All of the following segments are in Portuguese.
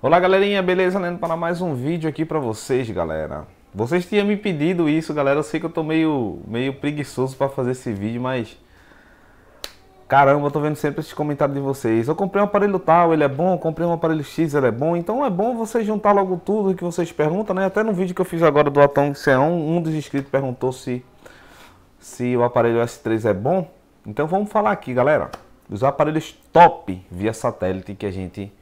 Olá galerinha, beleza? Lendo para mais um vídeo aqui para vocês, galera. Vocês tinham me pedido isso, galera. Eu sei que eu tô meio, meio preguiçoso para fazer esse vídeo, mas... Caramba, eu tô vendo sempre esses comentários de vocês. Eu comprei um aparelho tal, ele é bom. Eu comprei um aparelho X, ele é bom. Então é bom você juntar logo tudo que vocês perguntam, né? Até no vídeo que eu fiz agora do Atom Xeon, um dos inscritos perguntou se, se o aparelho S3 é bom. Então vamos falar aqui, galera. Os aparelhos top via satélite que a gente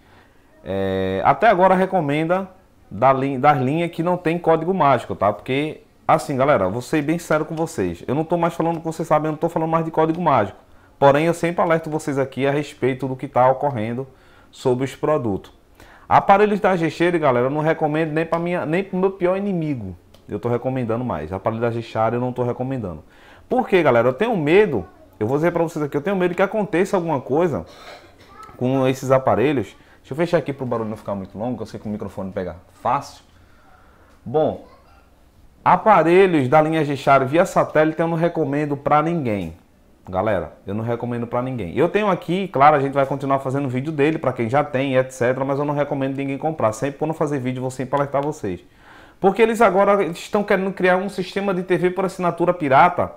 é, até agora recomenda da linha, das linhas que não tem código mágico, tá? Porque, assim, galera, vou ser bem sério com vocês. Eu não estou mais falando, como vocês sabem, eu não estou falando mais de código mágico. Porém, eu sempre alerto vocês aqui a respeito do que está ocorrendo sobre os produtos. Aparelhos da Gexere, galera, eu não recomendo nem para minha, nem pro meu pior inimigo. Eu estou recomendando mais. aparelhos da Gexare eu não estou recomendando. Por quê, galera? Eu tenho medo, eu vou dizer para vocês aqui, eu tenho medo que aconteça alguma coisa com esses aparelhos Deixa eu fechar aqui para o barulho não ficar muito longo, que eu sei que o microfone pega fácil. Bom, aparelhos da linha g via satélite eu não recomendo para ninguém. Galera, eu não recomendo para ninguém. Eu tenho aqui, claro, a gente vai continuar fazendo vídeo dele para quem já tem, etc. Mas eu não recomendo ninguém comprar. Sempre por não fazer vídeo, vou sempre alertar vocês. Porque eles agora estão querendo criar um sistema de TV por assinatura pirata,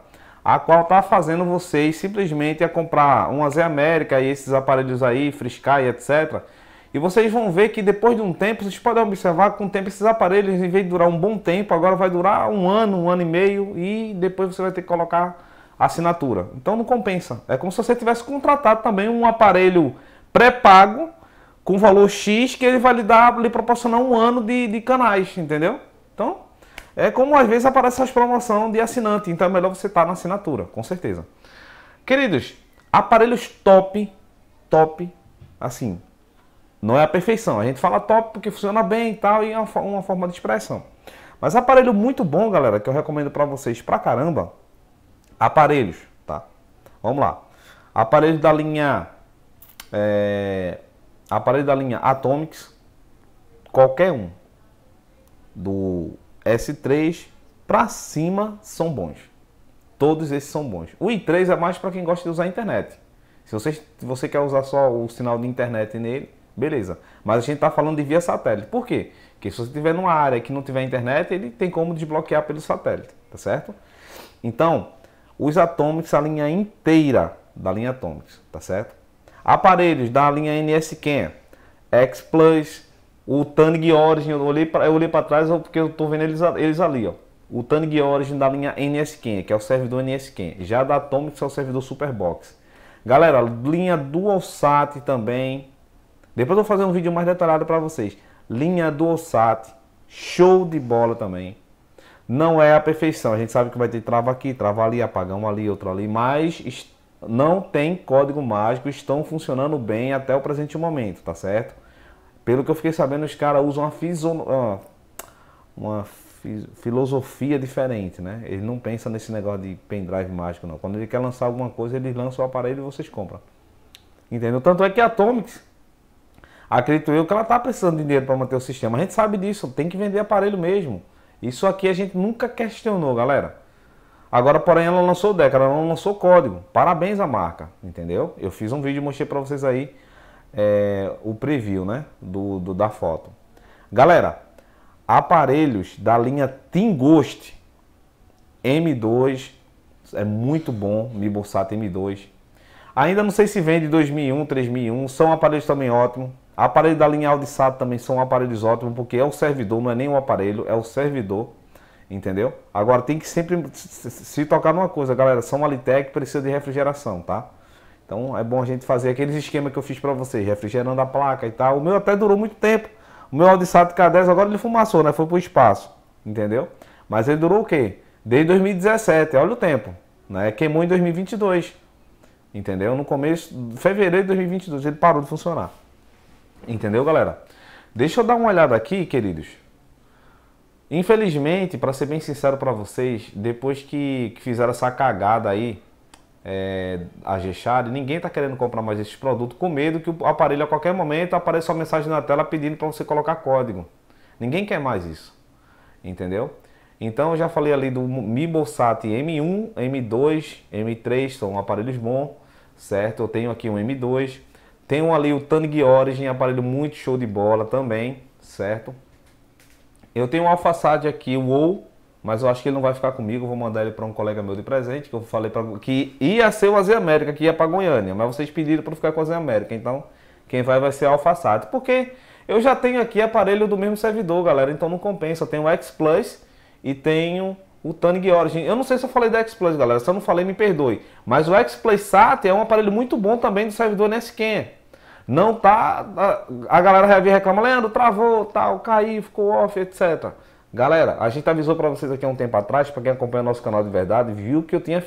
a qual está fazendo vocês simplesmente a comprar um Z América e esses aparelhos aí, Frisky, etc. E vocês vão ver que depois de um tempo, vocês podem observar que com o tempo esses aparelhos, em vez de durar um bom tempo, agora vai durar um ano, um ano e meio e depois você vai ter que colocar assinatura. Então não compensa. É como se você tivesse contratado também um aparelho pré-pago com valor X que ele vai lhe dar, lhe proporcionar um ano de, de canais, entendeu? Então é como às vezes aparece essas promoção de assinante, então é melhor você estar na assinatura, com certeza. Queridos, aparelhos top, top, assim, não é a perfeição. A gente fala top porque funciona bem e tal, e é uma, uma forma de expressão. Mas aparelho muito bom, galera, que eu recomendo para vocês pra caramba. Aparelhos, tá? Vamos lá. Aparelho da linha... É, aparelho da linha Atomics. Qualquer um. Do S3 pra cima são bons. Todos esses são bons. O i3 é mais para quem gosta de usar a internet. Se você, se você quer usar só o sinal de internet nele, Beleza. Mas a gente está falando de via satélite. Por quê? Porque se você estiver numa área que não tiver internet, ele tem como desbloquear pelo satélite, tá certo? Então, os Atomics, a linha inteira da linha Atomics, tá certo? Aparelhos da linha NSCAN, X Plus, o Tang Origin, eu olhei para eu olhei para trás porque eu estou vendo eles, eles ali, ó. O Tang Origin da linha NSCAN, que é o servidor NSCAN. Já da Atomics é o servidor Superbox. Galera, linha DualSat também, depois eu vou fazer um vídeo mais detalhado para vocês. Linha do OSAT, show de bola também. Não é a perfeição, a gente sabe que vai ter trava aqui, trava ali, apagão ali, outro ali, mas não tem código mágico, estão funcionando bem até o presente momento, tá certo? Pelo que eu fiquei sabendo, os caras usam uma, fiso... uma filosofia diferente, né? Eles não pensam nesse negócio de pendrive mágico, não. Quando ele quer lançar alguma coisa, eles lançam o aparelho e vocês compram. Entendeu? Tanto é que a Atomics acredito eu que ela está precisando de dinheiro para manter o sistema. A gente sabe disso, tem que vender aparelho mesmo. Isso aqui a gente nunca questionou, galera. Agora, porém, ela lançou o deck, ela não lançou código. Parabéns à marca, entendeu? Eu fiz um vídeo e mostrei para vocês aí é, o preview né, do, do, da foto. Galera, aparelhos da linha Team Ghost M2 é muito bom, Mi Borsato M2 Ainda não sei se vende 2001, 3001, são aparelhos também ótimos. Aparelho da linha Audisat também são aparelhos ótimos, porque é o servidor, não é nem o aparelho, é o servidor, entendeu? Agora tem que sempre se tocar numa coisa, galera, são Alitec precisa de refrigeração, tá? Então é bom a gente fazer aqueles esquemas que eu fiz para vocês, refrigerando a placa e tal. O meu até durou muito tempo. O meu Audisat K10 agora ele fumaçou, né? Foi pro espaço, entendeu? Mas ele durou o quê? Desde 2017, olha o tempo, né? Queimou em 2022. Entendeu? No começo, fevereiro de 2022, ele parou de funcionar. Entendeu, galera? Deixa eu dar uma olhada aqui, queridos. Infelizmente, para ser bem sincero para vocês, depois que, que, fizeram essa cagada aí, é, a Gechari, ninguém tá querendo comprar mais esses produtos com medo que o aparelho a qualquer momento apareça uma mensagem na tela pedindo para você colocar código. Ninguém quer mais isso. Entendeu? Então eu já falei ali do Mi Bolsat M1, M2, M3, são aparelhos bons, certo? Eu tenho aqui um M2. Tenho ali o Tang Origin, aparelho muito show de bola também, certo? Eu tenho um AlphaSat aqui, o WoW, mas eu acho que ele não vai ficar comigo, vou mandar ele para um colega meu de presente, que eu falei para que ia ser o Az América, que ia para Goiânia, mas vocês pediram para ficar com o Az América, então quem vai vai ser o AlphaSat, porque eu já tenho aqui aparelho do mesmo servidor, galera, então não compensa. Eu tenho o X Plus, e tenho o Tanning Origin. Eu não sei se eu falei da X-Plus, galera. Se eu não falei, me perdoe. Mas o Play SAT é um aparelho muito bom também do servidor NSQN. Não tá. A galera já vem reclamando, Leandro, travou, tal, caiu, ficou off, etc. Galera, a gente avisou para vocês aqui há um tempo atrás, para quem acompanha nosso canal de verdade, viu que eu tinha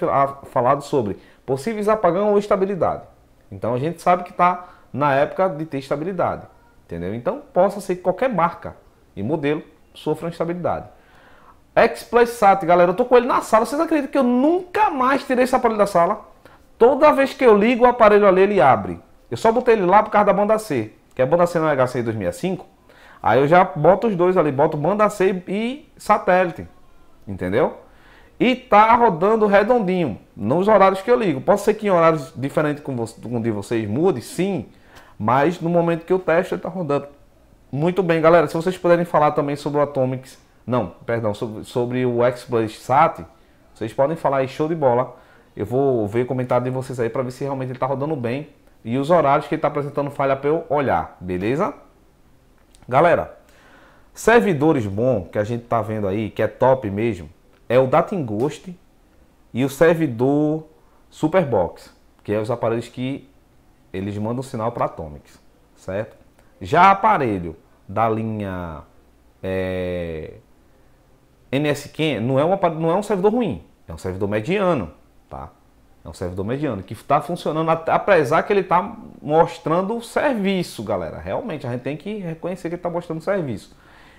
falado sobre possíveis apagão ou estabilidade. Então a gente sabe que está na época de ter estabilidade, entendeu? Então possa ser que qualquer marca e modelo sofra instabilidade. Explaysat, galera, eu tô com ele na sala. Vocês acreditam que eu nunca mais tirei esse aparelho da sala? Toda vez que eu ligo o aparelho ali, ele abre. Eu só botei ele lá por causa da banda C, que é a banda C no HCI 2005. Aí eu já boto os dois ali, boto banda C e satélite, entendeu? E tá rodando redondinho, nos horários que eu ligo. Pode ser que em horários diferentes com, você, com de vocês mude, sim, mas no momento que eu testo ele tá rodando muito bem. Galera, se vocês puderem falar também sobre o Atomics, não, perdão, sobre, sobre o X-Blade SAT, vocês podem falar aí, show de bola. Eu vou ver o comentário de vocês aí para ver se realmente ele está rodando bem e os horários que ele está apresentando falha para eu olhar, beleza? Galera, servidores bom que a gente está vendo aí, que é top mesmo, é o Datinghost e o servidor Superbox, que é os aparelhos que eles mandam sinal para Atomics, certo? Já aparelho da linha é, NSQN não é, uma, não é um servidor ruim, é um servidor mediano, tá? É um servidor mediano que está funcionando, apesar que ele está mostrando serviço, galera. Realmente, a gente tem que reconhecer que ele está mostrando serviço.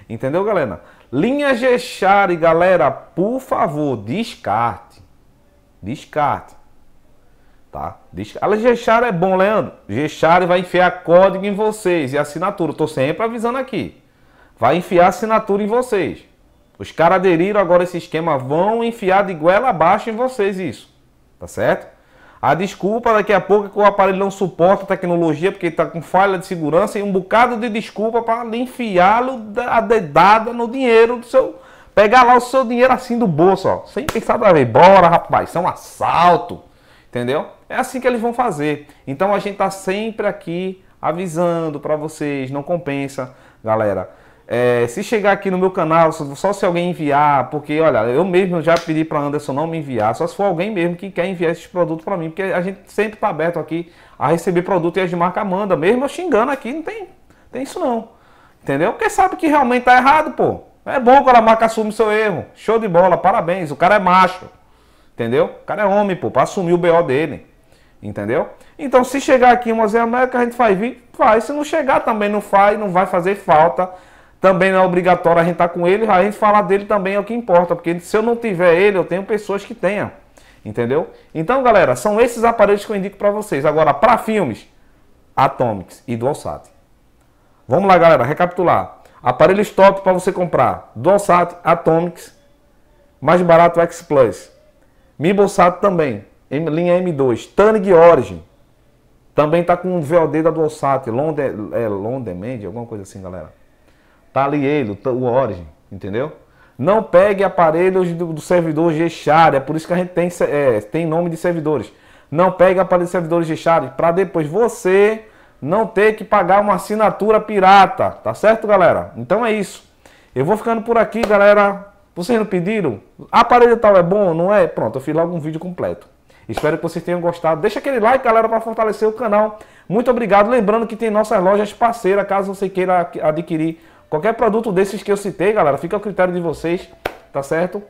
Entendeu, galera? Linha G-Share, galera, por favor, descarte. Descarte. Tá? Descarte. Ah, a Gechari é bom, Leandro. G-Share vai enfiar código em vocês e assinatura. Estou sempre avisando aqui. Vai enfiar assinatura em vocês. Os caras aderiram agora esse esquema, vão enfiar de goela abaixo em vocês isso. Tá certo? A desculpa daqui a pouco é que o aparelho não suporta a tecnologia porque está com falha de segurança e um bocado de desculpa para enfiá-lo a dedada no dinheiro do seu. Pegar lá o seu dinheiro assim do bolso, ó, sem pensar da vez. Bora, rapaz, isso é um assalto. Entendeu? É assim que eles vão fazer. Então a gente tá sempre aqui avisando para vocês, não compensa, galera. É, se chegar aqui no meu canal, só se alguém enviar, porque olha, eu mesmo já pedi para Anderson não me enviar, só se for alguém mesmo que quer enviar esse produto para mim, porque a gente sempre está aberto aqui a receber produto e as de marca manda, mesmo eu xingando aqui, não tem, tem isso não. Entendeu? Porque sabe que realmente tá errado, pô. É bom quando a marca assume seu erro. Show de bola, parabéns. O cara é macho. Entendeu? O cara é homem, pô, para assumir o BO dele. Entendeu? Então, se chegar aqui uma Zé América, a gente faz, faz. Se não chegar também não faz, não vai fazer falta também não é obrigatório a gente estar tá com ele, a gente falar dele também é o que importa, porque se eu não tiver ele, eu tenho pessoas que tenham, entendeu? Então, galera, são esses aparelhos que eu indico para vocês. Agora, para filmes, Atomics e DualSat. Vamos lá, galera, recapitular. Aparelhos top para você comprar, DualSat, Atomics, mais barato X Plus. MiboSat também, linha M2, Tannig Origin. Também tá com um VOD da DualSat, London, é, London alguma coisa assim, galera. Tá ali ele, o Origin, entendeu? Não pegue aparelhos do, do servidor G-Share, é por isso que a gente tem, é, tem nome de servidores. Não pegue aparelhos de servidores G-Share para depois você não ter que pagar uma assinatura pirata, tá certo, galera? Então é isso. Eu vou ficando por aqui, galera. Vocês não pediram? Aparelho tal é bom, não é? Pronto, eu fiz logo um vídeo completo. Espero que vocês tenham gostado. Deixa aquele like, galera, para fortalecer o canal. Muito obrigado. Lembrando que tem nossas lojas parceiras, caso você queira adquirir Qualquer produto desses que eu citei, galera, fica ao critério de vocês, tá certo?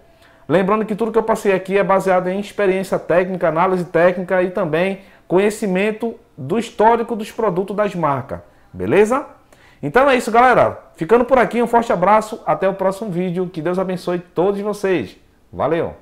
Lembrando que tudo que eu passei aqui é baseado em experiência técnica, análise técnica e também conhecimento do histórico dos produtos das marcas, beleza? Então é isso, galera. Ficando por aqui, um forte abraço, até o próximo vídeo. Que Deus abençoe todos vocês. Valeu!